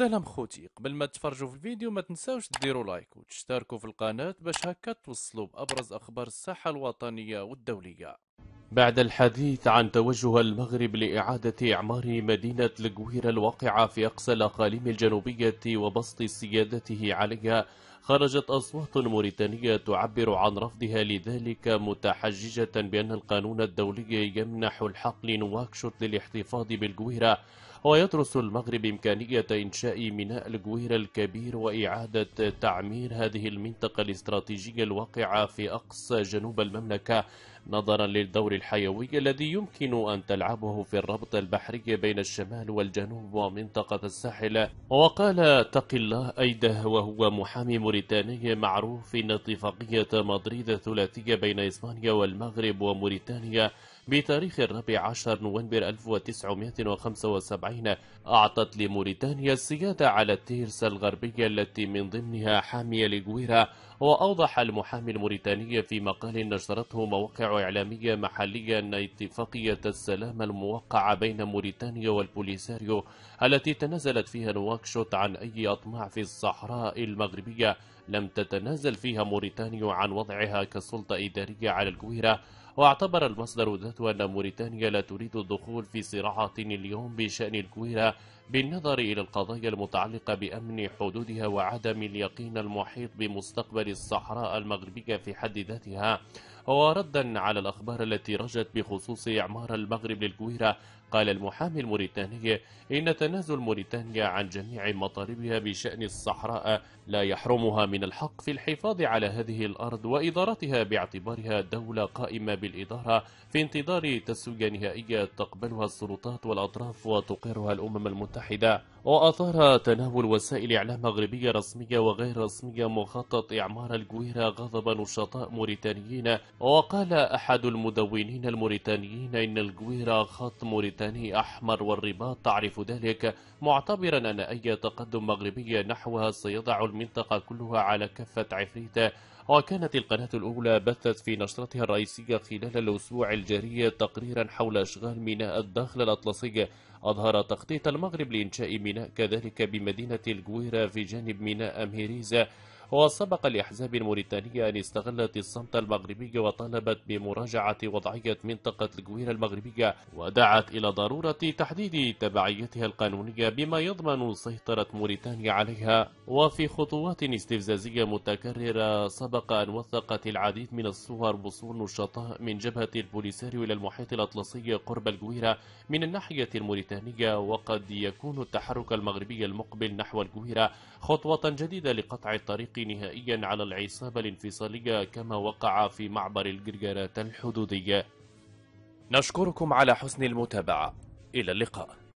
سلام خوتي قبل ما تفرجوا في الفيديو ما تنساوش ديروا لايك وتشتركوا في القناة باش هكا توصلوا بأبرز أخبار الساحة الوطنية والدولية بعد الحديث عن توجه المغرب لإعادة إعمار مدينة القويرة الواقعة في أقصى الأقاليم الجنوبية وبسط سيادته عليها خرجت أصوات موريتانية تعبر عن رفضها لذلك متحججة بأن القانون الدولي يمنح الحق لنواكشوت للاحتفاظ بالقويرة ويدرس المغرب إمكانية إنشاء ميناء الجوير الكبير وإعادة تعمير هذه المنطقة الاستراتيجية الواقعة في أقصى جنوب المملكة نظرا للدور الحيوي الذي يمكن أن تلعبه في الربط البحري بين الشمال والجنوب ومنطقة الساحل وقال تقي الله أيده وهو محامي موريتاني معروف إن اتفاقية مدريد الثلاثية بين إسبانيا والمغرب وموريتانيا بتاريخ الرابع عشر نوفمبر 1975 أعطت لموريتانيا السيادة على التيرس الغربية التي من ضمنها حامية لجويرا وأوضح المحامي الموريتاني في مقال نشرته مواقع إعلامية محلية أن اتفاقية السلام الموقعة بين موريتانيا والبوليساريو التي تنازلت فيها نواكشوت عن أي أطماع في الصحراء المغربية لم تتنازل فيها موريتانيا عن وضعها كسلطة إدارية على الكويرة واعتبر المصدر ذاته أن موريتانيا لا تريد الدخول في صراعات اليوم بشأن الكويرة بالنظر إلى القضايا المتعلقة بأمن حدودها وعدم اليقين المحيط بمستقبل الصحراء المغربية في حد ذاتها وردا على الأخبار التي رجت بخصوص إعمار المغرب للجويرة قال المحامي الموريتاني إن تنازل موريتانيا عن جميع مطالبها بشأن الصحراء لا يحرمها من الحق في الحفاظ على هذه الأرض وإدارتها باعتبارها دولة قائمة بالإدارة في انتظار تسوية نهائية تقبلها السلطات والأطراف وتقرها الأمم المتحدة وأثار تناول وسائل إعلام مغربية رسمية وغير رسمية مخطط إعمار الجويرة غضب نشطاء موريتانيين وقال أحد المدونين الموريتانيين إن الجويرة خط موريتاني أحمر والرباط تعرف ذلك معتبرا أن أي تقدم مغربي نحوها سيضع المنطقة كلها على كفة عفريتة وكانت القناة الأولى بثت في نشرتها الرئيسية خلال الأسبوع الجارية تقريرا حول أشغال ميناء الداخل الأطلسي أظهر تخطيط المغرب لإنشاء ميناء كذلك بمدينة الجويرة في جانب ميناء أمهيريزا وسبق لأحزاب موريتانية أن استغلت الصمت المغربي وطالبت بمراجعة وضعية منطقة الجويرة المغربية ودعت إلى ضرورة تحديد تبعيتها القانونية بما يضمن سيطرة موريتانيا عليها وفي خطوات استفزازية متكررة سبق أن وثقت العديد من الصور وصول نشطاء من جبهة البوليساريو إلى المحيط الأطلسي قرب الجويرة من الناحية الموريتانية وقد يكون التحرك المغربي المقبل نحو الجويرة خطوة جديدة لقطع الطريق نهائيا على العصابة الانفصالية كما وقع في معبر الجرجرات الحدودية نشكركم على حسن المتابعة إلى اللقاء